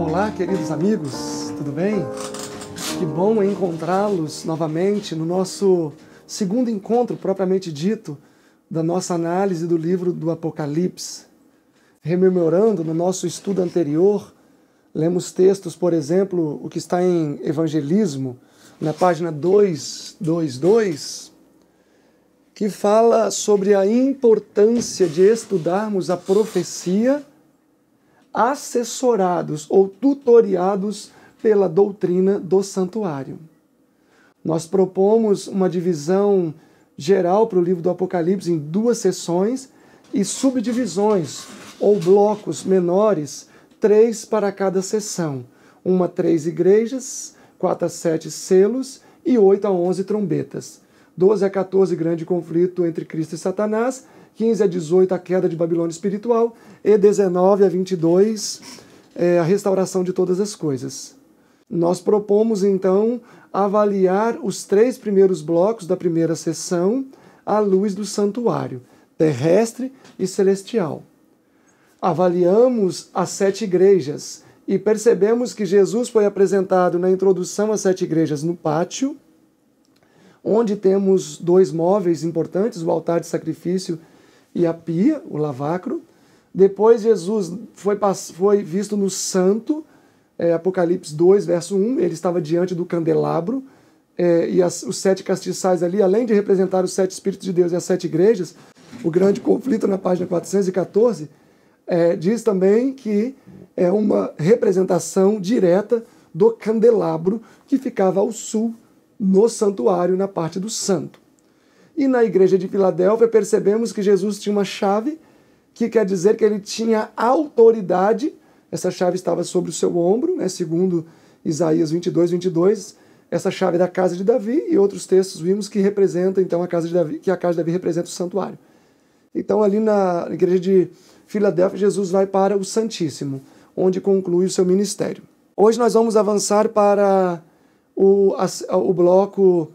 olá, queridos amigos, tudo bem? Que bom encontrá-los novamente no nosso segundo encontro, propriamente dito, da nossa análise do livro do Apocalipse. Rememorando no nosso estudo anterior, lemos textos, por exemplo, o que está em Evangelismo, na página 222, que fala sobre a importância de estudarmos a profecia assessorados ou tutoriados pela doutrina do santuário. Nós propomos uma divisão geral para o livro do Apocalipse em duas sessões e subdivisões ou blocos menores, três para cada sessão. Uma, três igrejas, quatro a sete selos e oito a onze trombetas. 12 a 14, grande conflito entre Cristo e Satanás. 15 a 18, a queda de Babilônia espiritual. E 19 a 22, é, a restauração de todas as coisas. Nós propomos, então, avaliar os três primeiros blocos da primeira sessão à luz do santuário, terrestre e celestial. Avaliamos as sete igrejas e percebemos que Jesus foi apresentado na introdução às sete igrejas no pátio onde temos dois móveis importantes, o altar de sacrifício e a pia, o lavacro. Depois Jesus foi, foi visto no santo, é, Apocalipse 2, verso 1, ele estava diante do candelabro, é, e as, os sete castiçais ali, além de representar os sete Espíritos de Deus e as sete igrejas, o grande conflito na página 414, é, diz também que é uma representação direta do candelabro que ficava ao sul no santuário, na parte do santo. E na igreja de Filadélfia percebemos que Jesus tinha uma chave que quer dizer que ele tinha autoridade. Essa chave estava sobre o seu ombro, né? segundo Isaías 22, 22. Essa chave é da casa de Davi e outros textos vimos que representa então a casa de Davi, que a casa de Davi representa o santuário. Então ali na igreja de Filadélfia Jesus vai para o Santíssimo, onde conclui o seu ministério. Hoje nós vamos avançar para o, a, o bloco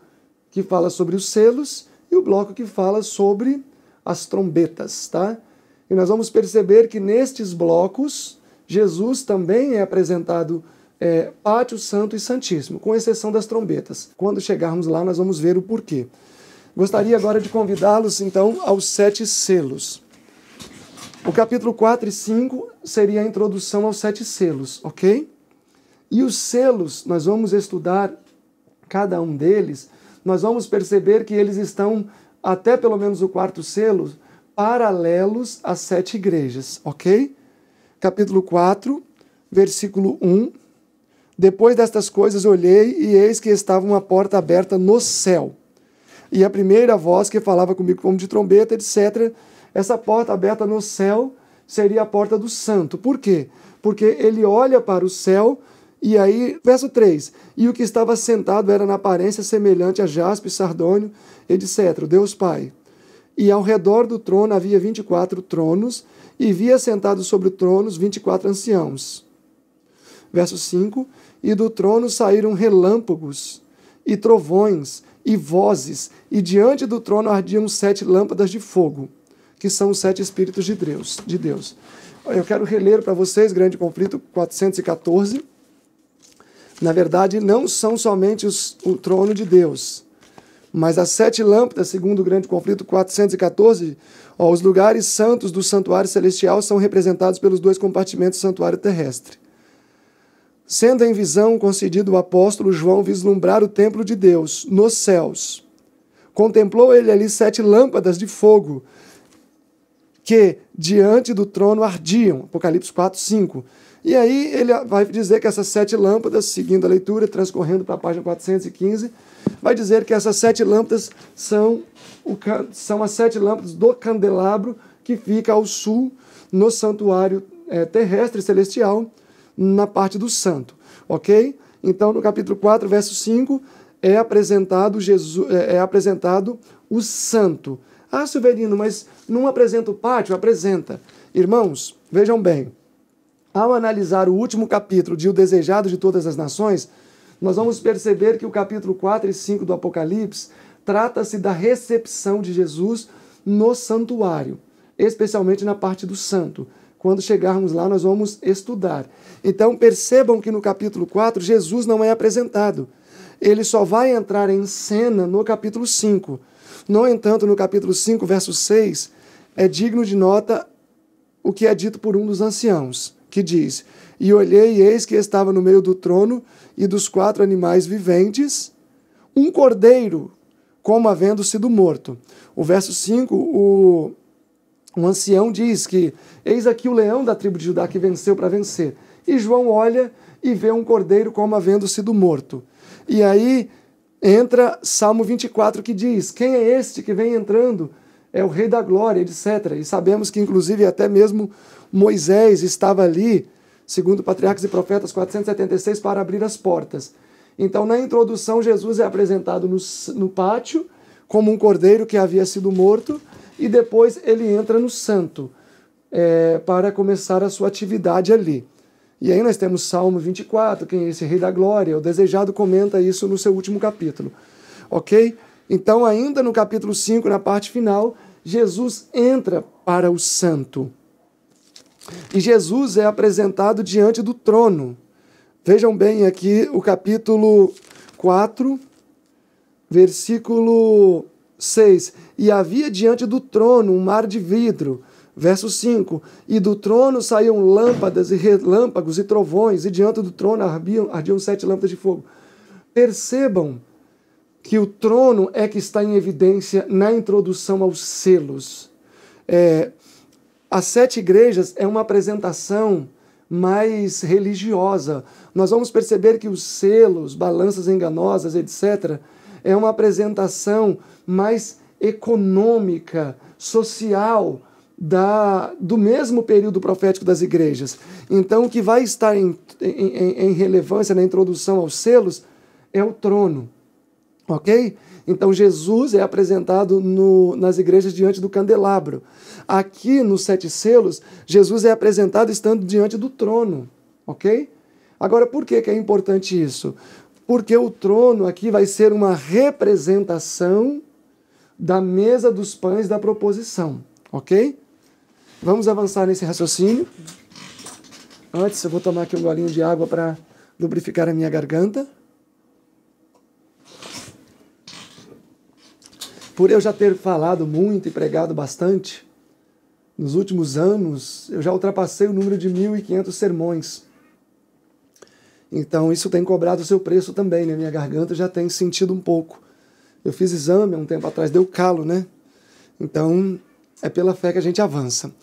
que fala sobre os selos e o bloco que fala sobre as trombetas, tá? E nós vamos perceber que nestes blocos Jesus também é apresentado é, pátio, santo e santíssimo, com exceção das trombetas. Quando chegarmos lá, nós vamos ver o porquê. Gostaria agora de convidá-los, então, aos sete selos. O capítulo 4 e 5 seria a introdução aos sete selos, ok? E os selos, nós vamos estudar cada um deles, nós vamos perceber que eles estão, até pelo menos o quarto selo, paralelos às sete igrejas, ok? Capítulo 4, versículo 1. Depois destas coisas olhei, e eis que estava uma porta aberta no céu. E a primeira voz que falava comigo como de trombeta, etc. Essa porta aberta no céu seria a porta do santo. Por quê? Porque ele olha para o céu e aí, verso 3: E o que estava sentado era na aparência semelhante a jaspe, sardônio, etc., Deus Pai. E ao redor do trono havia vinte e quatro tronos, e via sentados sobre tronos vinte e quatro anciãos. Verso 5: E do trono saíram relâmpagos, e trovões, e vozes, e diante do trono ardiam sete lâmpadas de fogo, que são os sete Espíritos de Deus. De Deus. Eu quero reler para vocês, Grande Conflito 414 na verdade, não são somente os, o trono de Deus, mas as sete lâmpadas, segundo o grande conflito 414, ó, os lugares santos do santuário celestial são representados pelos dois compartimentos do santuário terrestre. Sendo em visão concedido o apóstolo João vislumbrar o templo de Deus nos céus, contemplou ele ali sete lâmpadas de fogo que diante do trono ardiam. Apocalipse 4, 5 e aí ele vai dizer que essas sete lâmpadas, seguindo a leitura, transcorrendo para a página 415, vai dizer que essas sete lâmpadas são, o, são as sete lâmpadas do candelabro que fica ao sul no santuário é, terrestre celestial, na parte do santo, ok? Então, no capítulo 4, verso 5, é apresentado, Jesus, é, é apresentado o santo. Ah, Silverino, mas não apresenta o pátio? Apresenta. Irmãos, vejam bem. Ao analisar o último capítulo de O Desejado de Todas as Nações, nós vamos perceber que o capítulo 4 e 5 do Apocalipse trata-se da recepção de Jesus no santuário, especialmente na parte do santo. Quando chegarmos lá, nós vamos estudar. Então, percebam que no capítulo 4, Jesus não é apresentado. Ele só vai entrar em cena no capítulo 5. No entanto, no capítulo 5, verso 6, é digno de nota o que é dito por um dos anciãos que diz: E olhei, e eis que estava no meio do trono e dos quatro animais viventes, um cordeiro, como havendo sido morto. O verso 5, o, o ancião diz que: Eis aqui o leão da tribo de Judá que venceu para vencer. E João olha e vê um cordeiro como havendo sido morto. E aí entra Salmo 24 que diz: Quem é este que vem entrando? É o Rei da Glória, etc. E sabemos que, inclusive, até mesmo Moisés estava ali, segundo Patriarcas e Profetas 476, para abrir as portas. Então, na introdução, Jesus é apresentado no, no pátio como um cordeiro que havia sido morto e depois ele entra no santo é, para começar a sua atividade ali. E aí nós temos Salmo 24, quem é esse rei da glória, o desejado comenta isso no seu último capítulo. OK? Então, ainda no capítulo 5, na parte final, Jesus entra para o santo. E Jesus é apresentado diante do trono. Vejam bem aqui o capítulo 4, versículo 6. E havia diante do trono um mar de vidro. Verso 5: E do trono saíam lâmpadas e relâmpagos e trovões, e diante do trono ardiam, ardiam sete lâmpadas de fogo. Percebam que o trono é que está em evidência na introdução aos selos. É, as sete igrejas é uma apresentação mais religiosa. Nós vamos perceber que os selos, balanças enganosas, etc., é uma apresentação mais econômica, social, da, do mesmo período profético das igrejas. Então, o que vai estar em, em, em relevância na introdução aos selos é o trono, ok? Então Jesus é apresentado no, nas igrejas diante do candelabro. Aqui nos sete selos, Jesus é apresentado estando diante do trono, ok? Agora, por que, que é importante isso? Porque o trono aqui vai ser uma representação da mesa dos pães da proposição, ok? Vamos avançar nesse raciocínio. Antes, eu vou tomar aqui um golinho de água para lubrificar a minha garganta. Por eu já ter falado muito e pregado bastante, nos últimos anos eu já ultrapassei o número de 1.500 sermões. Então isso tem cobrado o seu preço também, né? Minha garganta já tem sentido um pouco. Eu fiz exame há um tempo atrás, deu calo, né? Então é pela fé que a gente avança.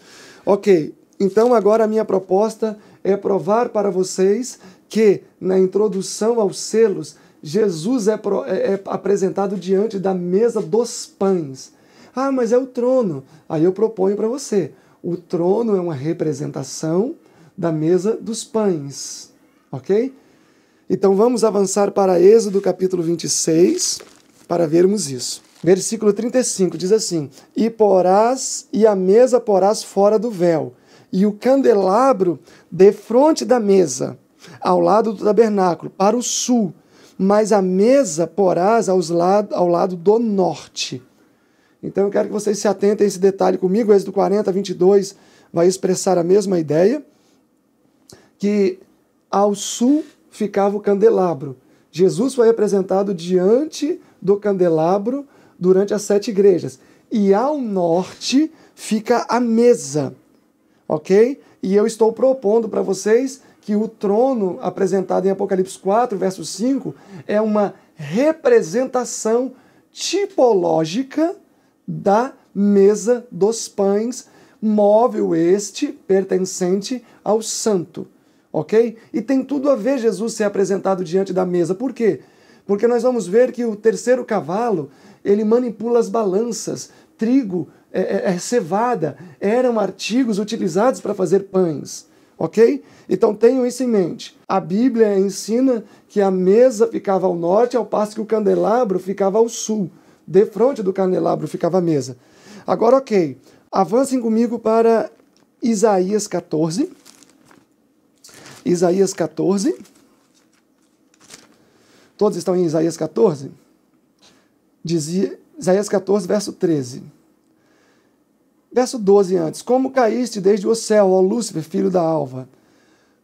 Ok, então agora a minha proposta é provar para vocês que na introdução aos selos Jesus é, pro, é, é apresentado diante da mesa dos pães. Ah, mas é o trono. Aí eu proponho para você: o trono é uma representação da mesa dos pães, ok? Então vamos avançar para Êxodo capítulo 26 para vermos isso. Versículo 35 diz assim: E porás, e a mesa porás fora do véu, e o candelabro defronte da mesa, ao lado do tabernáculo, para o sul, mas a mesa porás aos lado, ao lado do norte. Então eu quero que vocês se atentem a esse detalhe comigo. Êxodo 40, 22 vai expressar a mesma ideia, que ao sul ficava o candelabro. Jesus foi representado diante do candelabro durante as sete igrejas. E ao norte fica a mesa, ok? E eu estou propondo para vocês que o trono apresentado em Apocalipse 4, verso 5, é uma representação tipológica da mesa dos pães, móvel este pertencente ao santo, ok? E tem tudo a ver Jesus ser apresentado diante da mesa. Por quê? Porque nós vamos ver que o terceiro cavalo, ele manipula as balanças, trigo, é, é, é cevada, eram artigos utilizados para fazer pães ok? Então tenham isso em mente. A Bíblia ensina que a mesa ficava ao norte, ao passo que o candelabro ficava ao sul. De frente do candelabro ficava a mesa. Agora, ok, avancem comigo para Isaías 14. Isaías 14. Todos estão em Isaías 14? Dizia, Isaías 14, verso 13. Verso 12 antes: Como caíste desde o céu, ó Lúcifer, filho da alva?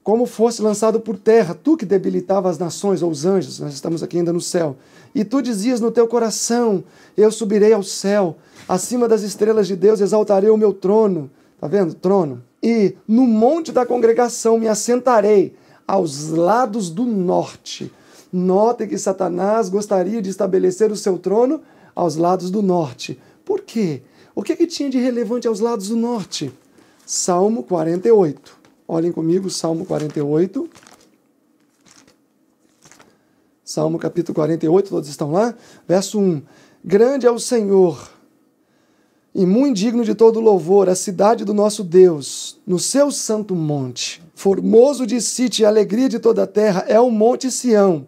Como foste lançado por terra, tu que debilitava as nações ou os anjos, nós estamos aqui ainda no céu. E tu dizias no teu coração: Eu subirei ao céu, acima das estrelas de Deus exaltarei o meu trono. Tá vendo? Trono. E no monte da congregação me assentarei aos lados do norte. Note que Satanás gostaria de estabelecer o seu trono aos lados do norte. Por quê? O que, é que tinha de relevante aos lados do norte? Salmo 48. Olhem comigo, Salmo 48. Salmo capítulo 48, todos estão lá? Verso 1. Grande é o Senhor e muito digno de todo louvor, a cidade do nosso Deus, no seu santo monte. Formoso de sítio e alegria de toda a terra é o monte Sião,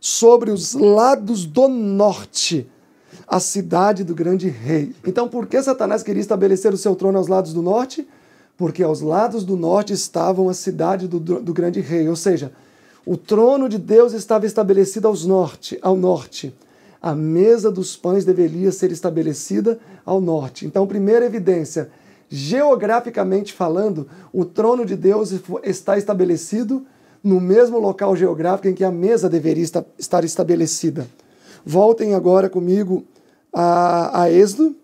sobre os lados do norte a cidade do grande rei. Então, por que Satanás queria estabelecer o seu trono aos lados do norte? Porque aos lados do norte estavam a cidade do, do grande rei, ou seja, o trono de Deus estava estabelecido aos norte, ao norte. A mesa dos pães deveria ser estabelecida ao norte. Então, primeira evidência, geograficamente falando, o trono de Deus está estabelecido no mesmo local geográfico em que a mesa deveria estar estabelecida. Voltem agora comigo a, a Êxodo,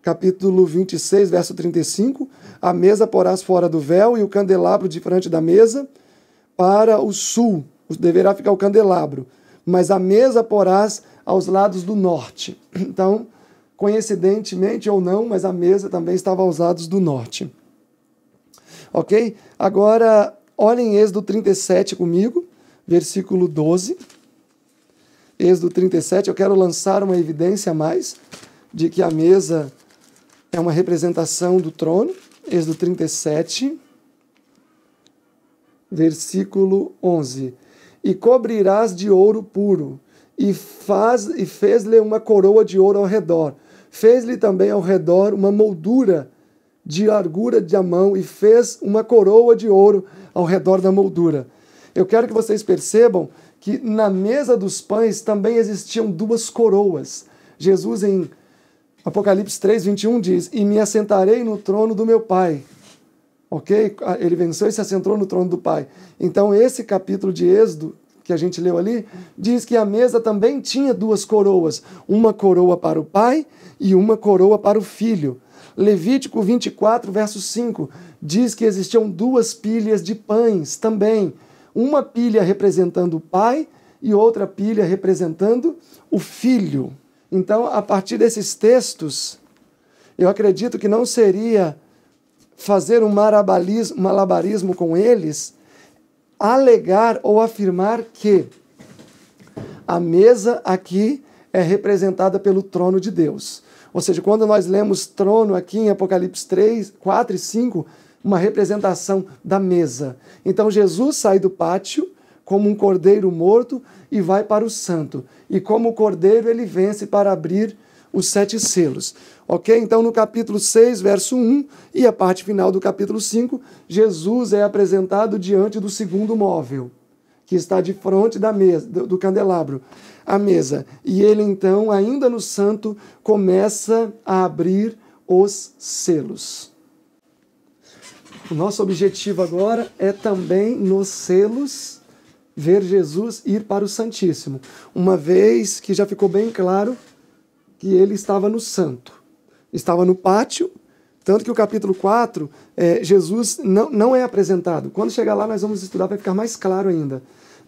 capítulo 26, verso 35, a mesa porás fora do véu e o candelabro de frente da mesa para o sul, deverá ficar o candelabro, mas a mesa porás aos lados do norte. Então, coincidentemente ou não, mas a mesa também estava aos lados do norte. Ok? Agora, olhem Êxodo 37 comigo, versículo 12. Êxodo 37, eu quero lançar uma evidência a mais de que a mesa é uma representação do trono. Êxodo 37, versículo 11. E cobrirás de ouro puro, e, faz, e fez-lhe uma coroa de ouro ao redor. Fez-lhe também ao redor uma moldura de largura de a mão e fez uma coroa de ouro ao redor da moldura. Eu quero que vocês percebam que na mesa dos pães também existiam duas coroas. Jesus, em Apocalipse 3, 21, diz: E me assentarei no trono do meu pai. Ok? Ah, ele venceu e se assentou no trono do pai. Então, esse capítulo de Êxodo que a gente leu ali, diz que a mesa também tinha duas coroas, uma coroa para o pai e uma coroa para o filho. Levítico 24, verso 5, diz que existiam duas pilhas de pães também, uma pilha representando o pai e outra pilha representando o filho. Então, a partir desses textos, eu acredito que não seria fazer um malabarismo com eles, alegar ou afirmar que a mesa aqui é representada pelo trono de Deus. Ou seja, quando nós lemos trono aqui em Apocalipse 3, 4 e 5, uma representação da mesa. Então Jesus sai do pátio como um cordeiro morto e vai para o santo. E como cordeiro ele vence para abrir os sete selos. Ok? Então, no capítulo 6, verso 1 e a parte final do capítulo 5, Jesus é apresentado diante do segundo móvel, que está de frente da mesa, do, do candelabro, a mesa. E ele, então, ainda no santo, começa a abrir os selos. O nosso objetivo agora é também nos selos ver Jesus ir para o Santíssimo, uma vez que já ficou bem claro que ele estava no santo, estava no pátio, tanto que o capítulo 4, é, Jesus não, não é apresentado. Quando chegar lá, nós vamos estudar, vai ficar mais claro ainda.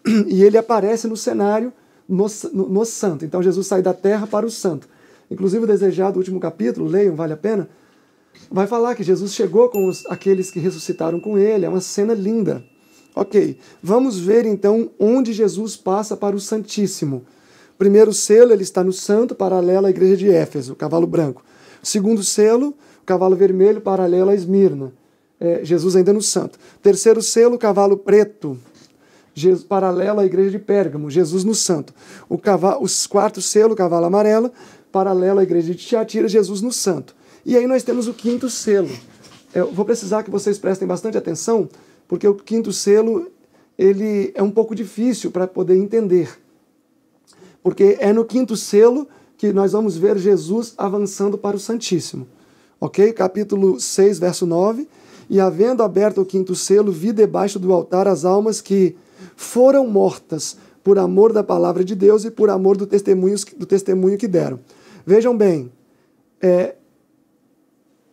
E ele aparece no cenário, no, no, no santo. Então Jesus sai da terra para o santo. Inclusive, o desejado, o último capítulo, leiam, vale a pena, vai falar que Jesus chegou com os, aqueles que ressuscitaram com ele. É uma cena linda. Ok, vamos ver então onde Jesus passa para o Santíssimo. Primeiro selo, ele está no santo, paralelo à igreja de Éfeso, o cavalo branco. Segundo selo, o cavalo vermelho, paralelo a Esmirna. É, Jesus ainda no santo. Terceiro selo, o cavalo preto, Jesus, paralelo à igreja de Pérgamo, Jesus no santo. O, cavalo, o quarto selo, o cavalo amarelo, paralelo à igreja de Tiatira, Jesus no santo. E aí nós temos o quinto selo. Eu vou precisar que vocês prestem bastante atenção, porque o quinto selo ele é um pouco difícil para poder entender. Porque é no quinto selo que nós vamos ver Jesus avançando para o Santíssimo. OK? Capítulo 6, verso 9. E havendo aberto o quinto selo, vi debaixo do altar as almas que foram mortas por amor da palavra de Deus e por amor do testemunho, do testemunho que deram. Vejam bem, é,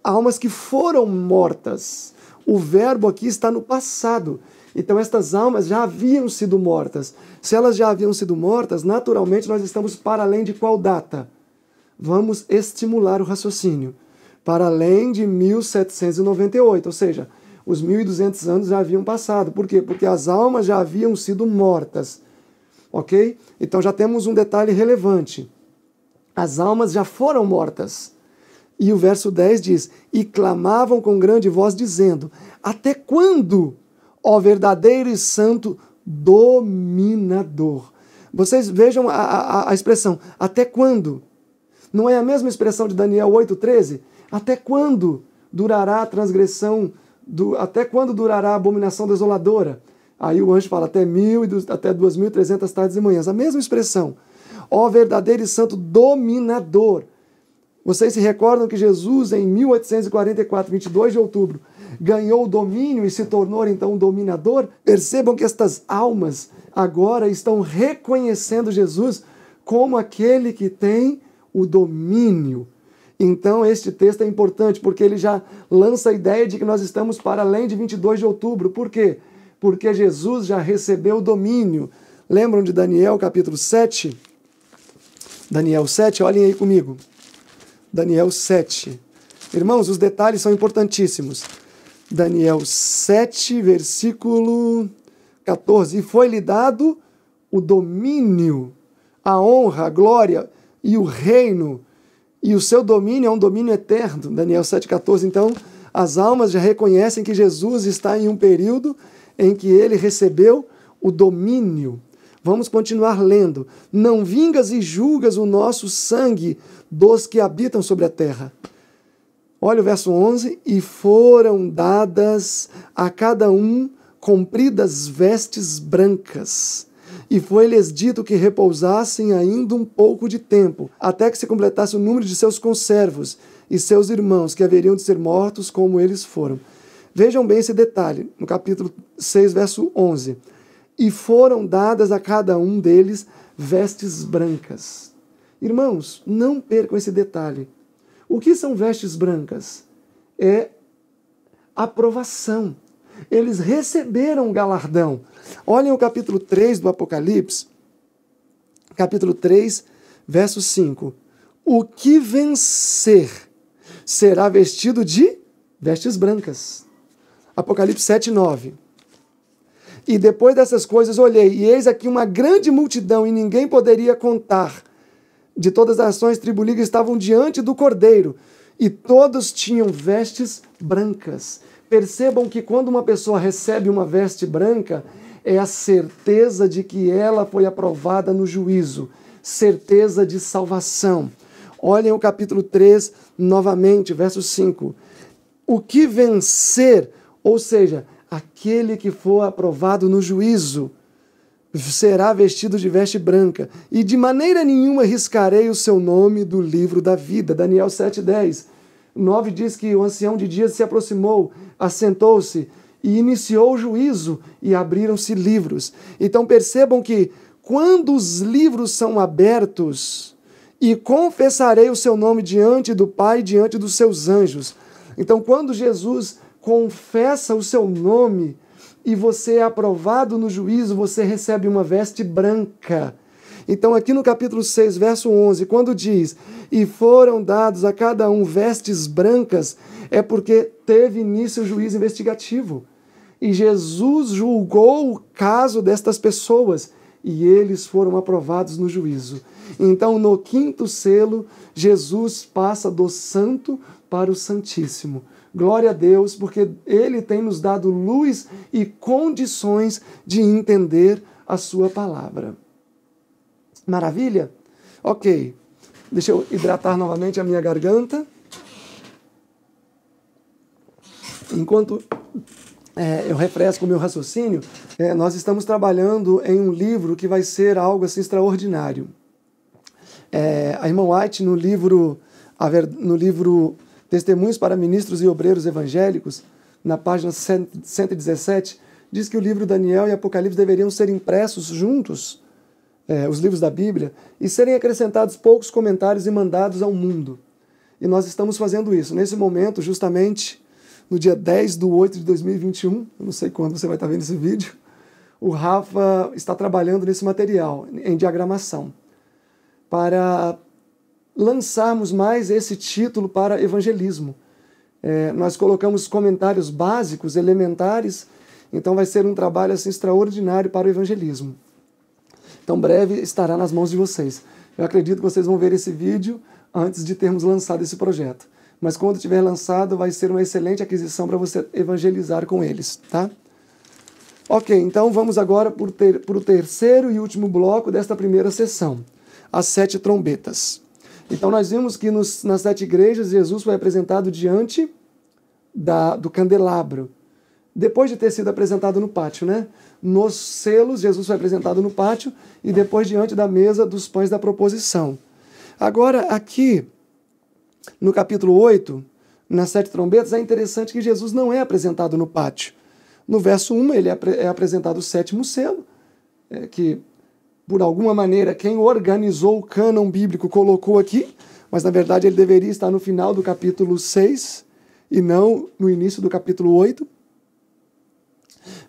almas que foram mortas. O verbo aqui está no passado. Então, estas almas já haviam sido mortas. Se elas já haviam sido mortas, naturalmente nós estamos para além de qual data? Vamos estimular o raciocínio. Para além de 1798, ou seja, os 1200 anos já haviam passado. Por quê? Porque as almas já haviam sido mortas. Ok? Então já temos um detalhe relevante. As almas já foram mortas. E o verso 10 diz: E clamavam com grande voz, dizendo: Até quando, ó verdadeiro e santo dominador? Vocês vejam a, a, a expressão: Até quando? Não é a mesma expressão de Daniel 8,13? Até quando durará a transgressão? Do, até quando durará a abominação desoladora? Aí o anjo fala: Até mil e até duas mil trezentas tardes e manhãs. A mesma expressão. Ó verdadeiro e santo dominador. Vocês se recordam que Jesus, em 1844, 22 de outubro, ganhou o domínio e se tornou então um dominador? Percebam que estas almas agora estão reconhecendo Jesus como aquele que tem o domínio. Então, este texto é importante porque ele já lança a ideia de que nós estamos para além de 22 de outubro. Por quê? Porque Jesus já recebeu o domínio. Lembram de Daniel capítulo 7? Daniel 7, olhem aí comigo. Daniel 7. Irmãos, os detalhes são importantíssimos. Daniel 7, versículo 14. E foi-lhe dado o domínio, a honra, a glória e o reino. E o seu domínio é um domínio eterno. Daniel 14. Então, as almas já reconhecem que Jesus está em um período em que ele recebeu o domínio Vamos continuar lendo. Não vingas e julgas o nosso sangue dos que habitam sobre a terra. Olha o verso 11: E foram dadas a cada um compridas vestes brancas. E foi-lhes dito que repousassem ainda um pouco de tempo, até que se completasse o número de seus conservos e seus irmãos, que haveriam de ser mortos como eles foram. Vejam bem esse detalhe, no capítulo 6, verso 11. E foram dadas a cada um deles vestes brancas. Irmãos, não percam esse detalhe. O que são vestes brancas? É aprovação. Eles receberam o galardão. Olhem o capítulo 3 do Apocalipse, capítulo 3, verso 5. O que vencer será vestido de vestes brancas. Apocalipse 7, 9. E depois dessas coisas olhei, e eis aqui uma grande multidão, e ninguém poderia contar. De todas as nações, tribo, liga, estavam diante do cordeiro, e todos tinham vestes brancas. Percebam que quando uma pessoa recebe uma veste branca, é a certeza de que ela foi aprovada no juízo, certeza de salvação. Olhem o capítulo 3, novamente, verso 5. O que vencer, ou seja, Aquele que for aprovado no juízo será vestido de veste branca, e de maneira nenhuma riscarei o seu nome do livro da vida. Daniel 7,10. 9 diz que o ancião de dias se aproximou, assentou-se e iniciou o juízo, e abriram-se livros. Então percebam que quando os livros são abertos, e confessarei o seu nome diante do Pai, diante dos seus anjos. Então, quando Jesus confessa o seu nome e você é aprovado no juízo, você recebe uma veste branca. Então, aqui no capítulo 6, verso 11, quando diz: E foram dados a cada um vestes brancas, é porque teve início o juízo investigativo. E Jesus julgou o caso destas pessoas e eles foram aprovados no juízo. Então, no quinto selo, Jesus passa do santo para o santíssimo. Glória a Deus, porque Ele tem nos dado luz e condições de entender a Sua palavra. Maravilha? Ok. Deixa eu hidratar novamente a minha garganta. Enquanto é, eu refresco o meu raciocínio, é, nós estamos trabalhando em um livro que vai ser algo assim extraordinário. É, a irmã White, no livro, no livro Testemunhos para Ministros e Obreiros Evangélicos, na página 117, diz que o livro Daniel e Apocalipse deveriam ser impressos juntos, é, os livros da Bíblia, e serem acrescentados poucos comentários e mandados ao mundo. E nós estamos fazendo isso. Nesse momento, justamente no dia 10 de 8 de 2021, eu não sei quando você vai estar vendo esse vídeo, o Rafa está trabalhando nesse material, em diagramação, para lançarmos mais esse título para evangelismo. É, nós colocamos comentários básicos, elementares, então vai ser um trabalho assim, extraordinário para o evangelismo. Então, breve estará nas mãos de vocês. Eu acredito que vocês vão ver esse vídeo antes de termos lançado esse projeto. Mas quando tiver lançado, vai ser uma excelente aquisição para você evangelizar com eles, tá? Ok, então vamos agora para o ter, terceiro e último bloco desta primeira sessão: as sete trombetas. Então nós vimos que nos, nas sete igrejas Jesus foi apresentado diante da, do candelabro. Depois de ter sido apresentado no pátio, né? Nos selos, Jesus foi apresentado no pátio e depois diante da mesa dos pães da proposição. Agora, aqui, no capítulo 8, nas sete trombetas, é interessante que Jesus não é apresentado no pátio. No verso 1, ele é, é, apresentado o sétimo selo, é, que por alguma maneira, quem organizou o cânon bíblico colocou aqui, mas na verdade ele deveria estar no final do capítulo 6 e não no início do capítulo 8.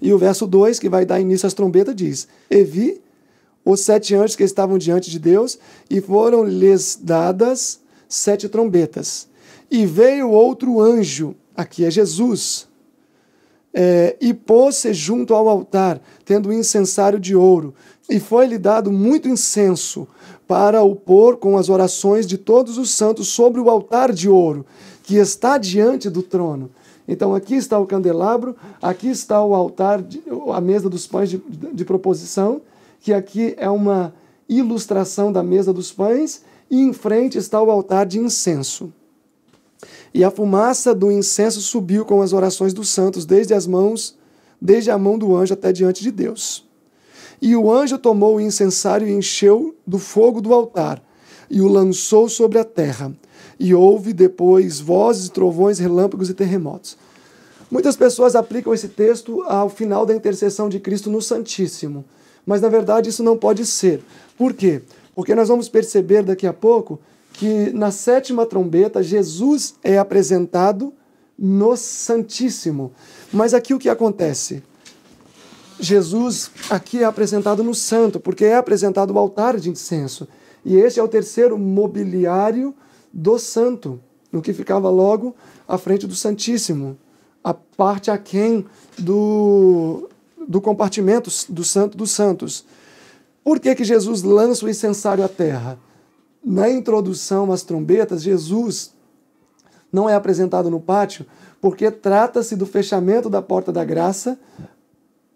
E o verso 2, que vai dar início às trombetas, diz: E vi os sete anjos que estavam diante de Deus, e foram-lhes dadas sete trombetas. E veio outro anjo, aqui é Jesus, é, e pôs-se junto ao altar, tendo um incensário de ouro, e foi-lhe dado muito incenso para o pôr com as orações de todos os santos sobre o altar de ouro que está diante do trono. Então aqui está o candelabro, aqui está o altar, a mesa dos pães de, de proposição, que aqui é uma ilustração da mesa dos pães, e em frente está o altar de incenso. E a fumaça do incenso subiu com as orações dos santos, desde as mãos, desde a mão do anjo até diante de Deus. E o anjo tomou o incensário e encheu do fogo do altar, e o lançou sobre a terra. E houve depois vozes, trovões, relâmpagos e terremotos. Muitas pessoas aplicam esse texto ao final da intercessão de Cristo no Santíssimo. Mas na verdade isso não pode ser. Por quê? Porque nós vamos perceber daqui a pouco que na sétima trombeta Jesus é apresentado no Santíssimo. Mas aqui o que acontece? Jesus aqui é apresentado no santo, porque é apresentado o altar de incenso. E este é o terceiro mobiliário do santo, no que ficava logo à frente do Santíssimo, a parte aquém do, do compartimento do santo dos santos. Por que, que Jesus lança o incensário à terra? Na introdução às trombetas, Jesus não é apresentado no pátio porque trata-se do fechamento da porta da graça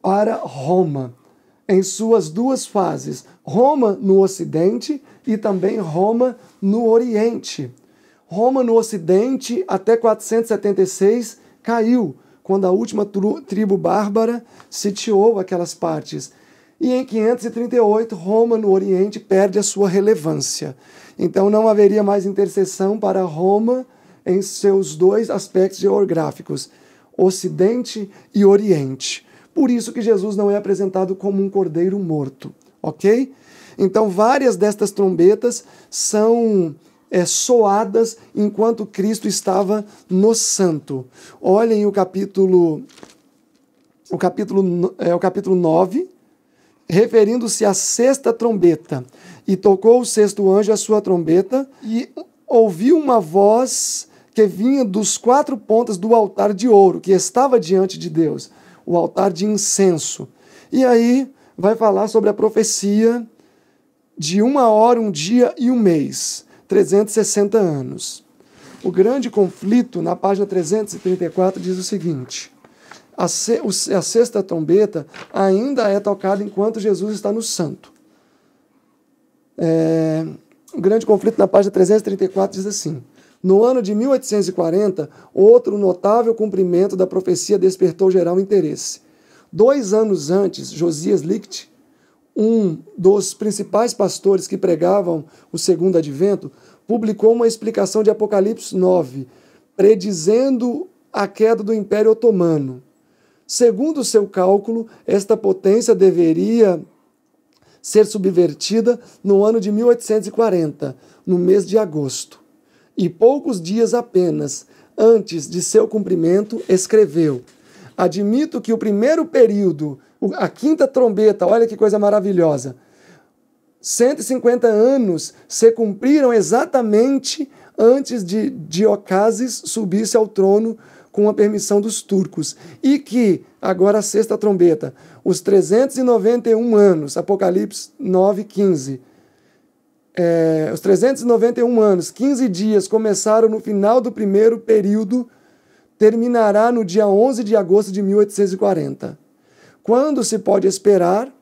para Roma, em suas duas fases, Roma no Ocidente e também Roma no Oriente. Roma no Ocidente, até 476, caiu, quando a última tribo bárbara sitiou aquelas partes. E em 538, Roma no Oriente perde a sua relevância. Então não haveria mais intercessão para Roma em seus dois aspectos geográficos, Ocidente e Oriente. Por isso que Jesus não é apresentado como um cordeiro morto, ok? Então, várias destas trombetas são é, soadas enquanto Cristo estava no santo. Olhem o capítulo o capítulo é o capítulo 9, referindo-se à sexta trombeta. E tocou o sexto anjo a sua trombeta e ouviu uma voz que vinha dos quatro pontas do altar de ouro que estava diante de Deus o altar de incenso. E aí vai falar sobre a profecia de uma hora, um dia e um mês, 360 anos. O grande conflito, na página 334, diz o seguinte: a, sexta trombeta ainda é tocada enquanto Jesus está no santo. É, o grande conflito, na página 334, diz assim. No ano de 1840, outro notável cumprimento da profecia despertou geral interesse. Dois anos antes, Josias Licht, um dos principais pastores que pregavam o segundo advento, publicou uma explicação de Apocalipse 9, predizendo a queda do Império Otomano. Segundo seu cálculo, esta potência deveria ser subvertida no ano de 1840, no mês de agosto e poucos dias apenas antes de seu cumprimento, escreveu: Admito que o primeiro período, a quinta trombeta, olha que coisa maravilhosa. 150 anos se cumpriram exatamente antes de Diocases subisse ao trono com a permissão dos turcos. E que, agora a sexta trombeta, os 391 anos, Apocalipse 9, 15, é, os 391 anos, 15 dias, começaram no final do primeiro período, terminará no dia 11 de agosto de 1840. Quando se pode esperar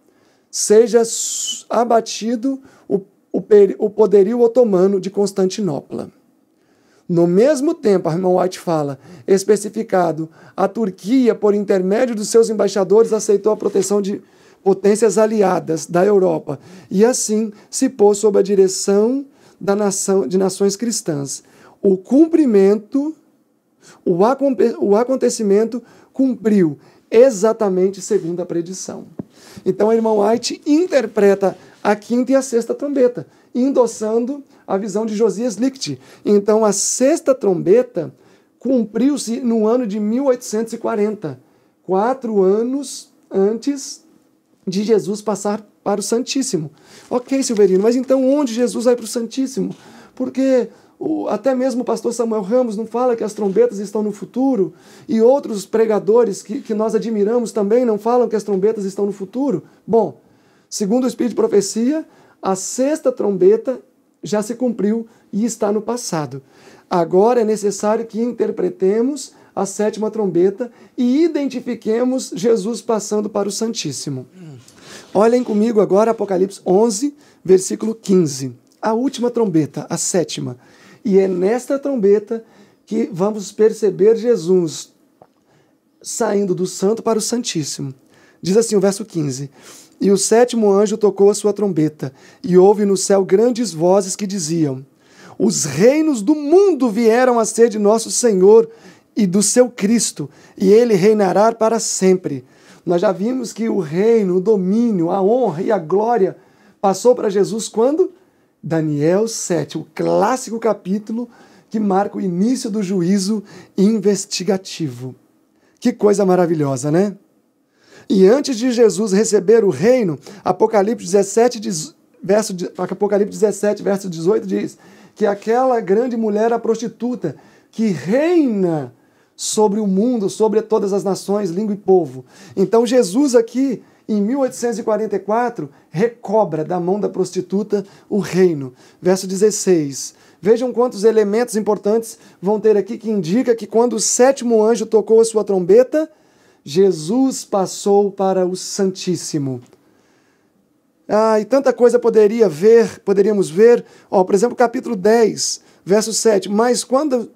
seja abatido o, o, o poderio otomano de Constantinopla. No mesmo tempo, irmã White fala, especificado, a Turquia, por intermédio dos seus embaixadores, aceitou a proteção de, potências aliadas da Europa, e assim se pôs sob a direção da nação, de nações cristãs. O cumprimento, o, o acontecimento cumpriu exatamente segundo a predição. Então, o irmão White interpreta a quinta e a sexta trombeta, endossando a visão de Josias Licht. Então, a sexta trombeta cumpriu-se no ano de 1840, quatro anos antes de Jesus passar para o Santíssimo. Ok, Silverino, mas então onde Jesus vai para o Santíssimo? Porque o, até mesmo o pastor Samuel Ramos não fala que as trombetas estão no futuro, e outros pregadores que, que nós admiramos também não falam que as trombetas estão no futuro. Bom, segundo o Espírito de Profecia, a sexta trombeta já se cumpriu e está no passado. Agora é necessário que interpretemos a sétima trombeta e identifiquemos Jesus passando para o Santíssimo. Olhem comigo agora Apocalipse 11, versículo 15. A última trombeta, a sétima. E é nesta trombeta que vamos perceber Jesus saindo do santo para o santíssimo. Diz assim o verso 15: E o sétimo anjo tocou a sua trombeta, e houve no céu grandes vozes que diziam: Os reinos do mundo vieram a ser de nosso Senhor e do seu Cristo, e ele reinará para sempre. Nós já vimos que o reino, o domínio, a honra e a glória passou para Jesus quando? Daniel 7, o clássico capítulo que marca o início do juízo investigativo. Que coisa maravilhosa, né? E antes de Jesus receber o reino, Apocalipse 17 verso, Apocalipse 17, verso 18 diz que aquela grande mulher, a prostituta, que reina sobre o mundo, sobre todas as nações, língua e povo. Então Jesus aqui em 1844 recobra da mão da prostituta o reino. Verso 16. Vejam quantos elementos importantes vão ter aqui que indica que quando o sétimo anjo tocou a sua trombeta, Jesus passou para o Santíssimo. Ah, e tanta coisa poderia ver, poderíamos ver. Ó, por exemplo, capítulo 10, verso 7. Mas quando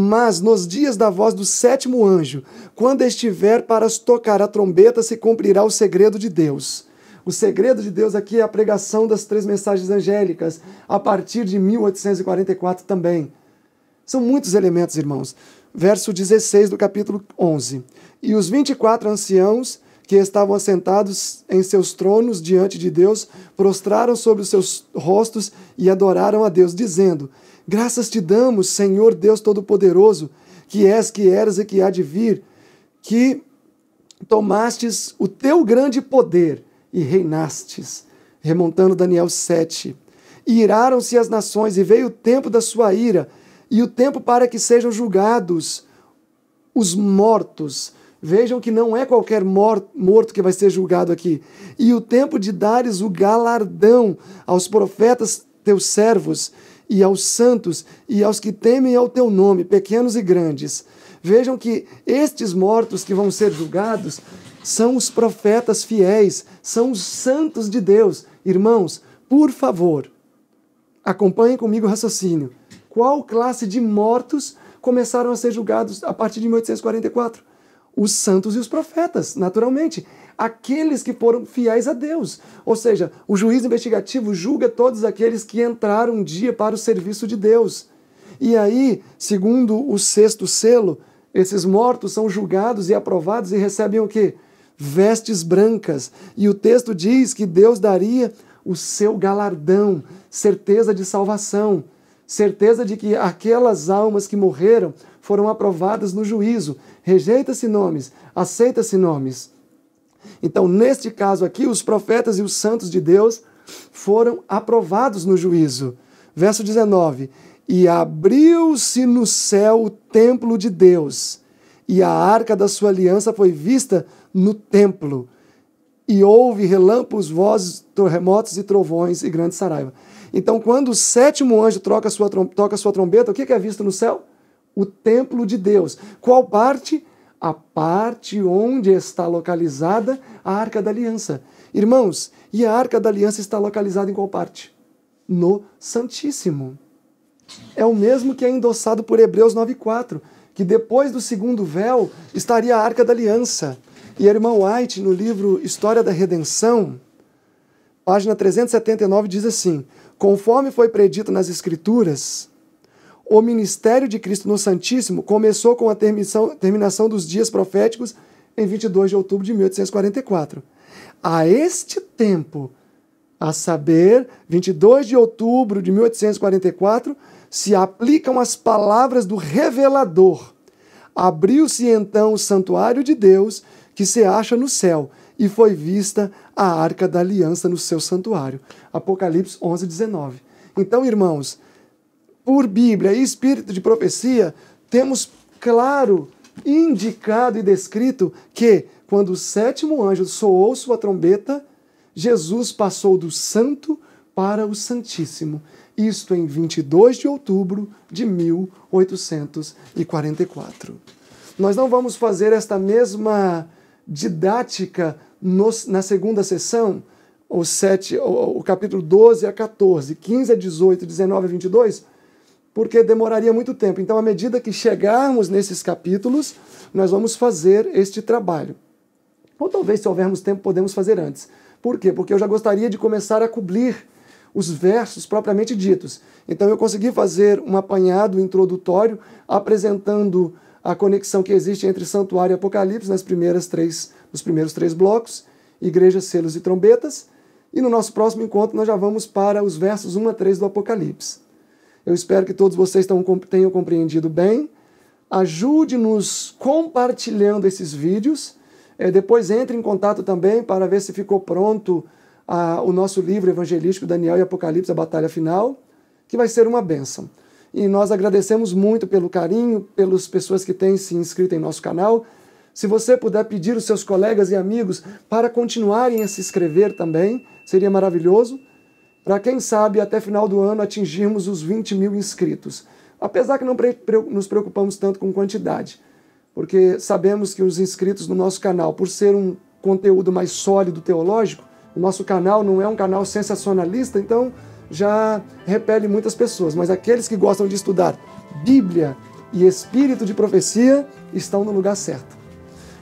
mas nos dias da voz do sétimo anjo, quando estiver para tocar a trombeta, se cumprirá o segredo de Deus. O segredo de Deus aqui é a pregação das três mensagens angélicas, a partir de 1844 também. São muitos elementos, irmãos. Verso 16 do capítulo 11. E os 24 anciãos que estavam assentados em seus tronos diante de Deus, prostraram sobre os seus rostos e adoraram a Deus, dizendo: Graças te damos, Senhor Deus Todo-Poderoso, que és, que eras e que há de vir, que tomastes o teu grande poder e reinastes. Remontando Daniel 7. E iraram-se as nações, e veio o tempo da sua ira, e o tempo para que sejam julgados os mortos Vejam que não é qualquer morto que vai ser julgado aqui. E o tempo de dares o galardão aos profetas, teus servos, e aos santos, e aos que temem ao teu nome, pequenos e grandes. Vejam que estes mortos que vão ser julgados são os profetas fiéis, são os santos de Deus. Irmãos, por favor, acompanhem comigo o raciocínio. Qual classe de mortos começaram a ser julgados a partir de 1844? os santos e os profetas, naturalmente, aqueles que foram fiéis a Deus. Ou seja, o juiz investigativo julga todos aqueles que entraram um dia para o serviço de Deus. E aí, segundo o sexto selo, esses mortos são julgados e aprovados e recebem o quê? Vestes brancas. E o texto diz que Deus daria o seu galardão, certeza de salvação, certeza de que aquelas almas que morreram foram aprovadas no juízo. Rejeita-se nomes, aceita-se nomes. Então, neste caso aqui, os profetas e os santos de Deus foram aprovados no juízo. Verso 19: E abriu-se no céu o templo de Deus, e a arca da sua aliança foi vista no templo. E houve relâmpagos, vozes, terremotos e trovões e grande saraiva. Então, quando o sétimo anjo toca sua, toca sua trombeta, o que é visto no céu? o templo de Deus. Qual parte? A parte onde está localizada a Arca da Aliança. Irmãos, e a Arca da Aliança está localizada em qual parte? No Santíssimo. É o mesmo que é endossado por Hebreus 9,4, que depois do segundo véu estaria a Arca da Aliança. E a irmã White, no livro História da Redenção, página 379, diz assim: Conforme foi predito nas Escrituras, o ministério de Cristo no Santíssimo começou com a terminação dos dias proféticos em 22 de outubro de 1844. A este tempo, a saber, 22 de outubro de 1844, se aplicam as palavras do revelador. Abriu-se então o santuário de Deus que se acha no céu e foi vista a arca da aliança no seu santuário. Apocalipse 11, 19. Então, irmãos, por Bíblia e espírito de profecia, temos claro, indicado e descrito que, quando o sétimo anjo soou sua trombeta, Jesus passou do santo para o santíssimo. Isto em 22 de outubro de 1844. Nós não vamos fazer esta mesma didática nos, na segunda sessão, o, 7, o, o capítulo 12 a 14, 15 a 18, 19 a 22 porque demoraria muito tempo. Então, à medida que chegarmos nesses capítulos, nós vamos fazer este trabalho. Ou talvez, se houvermos tempo, podemos fazer antes. Por quê? Porque eu já gostaria de começar a cobrir os versos propriamente ditos. Então, eu consegui fazer um apanhado introdutório apresentando a conexão que existe entre santuário e apocalipse nas primeiras três, nos primeiros três blocos, igrejas, selos e trombetas. E no nosso próximo encontro, nós já vamos para os versos 1 a 3 do Apocalipse. Eu espero que todos vocês tenham compreendido bem. Ajude-nos compartilhando esses vídeos. É, depois entre em contato também para ver se ficou pronto a, o nosso livro evangelístico Daniel e Apocalipse, a Batalha Final, que vai ser uma bênção. E nós agradecemos muito pelo carinho, pelas pessoas que têm se inscrito em nosso canal. Se você puder pedir os seus colegas e amigos para continuarem a se inscrever também, seria maravilhoso para quem sabe até final do ano atingirmos os 20 mil inscritos. Apesar que não nos preocupamos tanto com quantidade, porque sabemos que os inscritos no nosso canal, por ser um conteúdo mais sólido teológico, o nosso canal não é um canal sensacionalista, então já repele muitas pessoas. Mas aqueles que gostam de estudar Bíblia e espírito de profecia estão no lugar certo.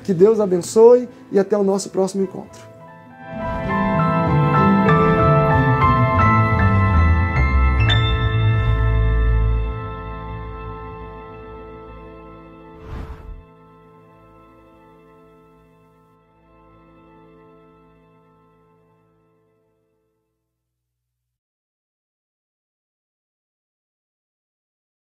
Que Deus abençoe e até o nosso próximo encontro.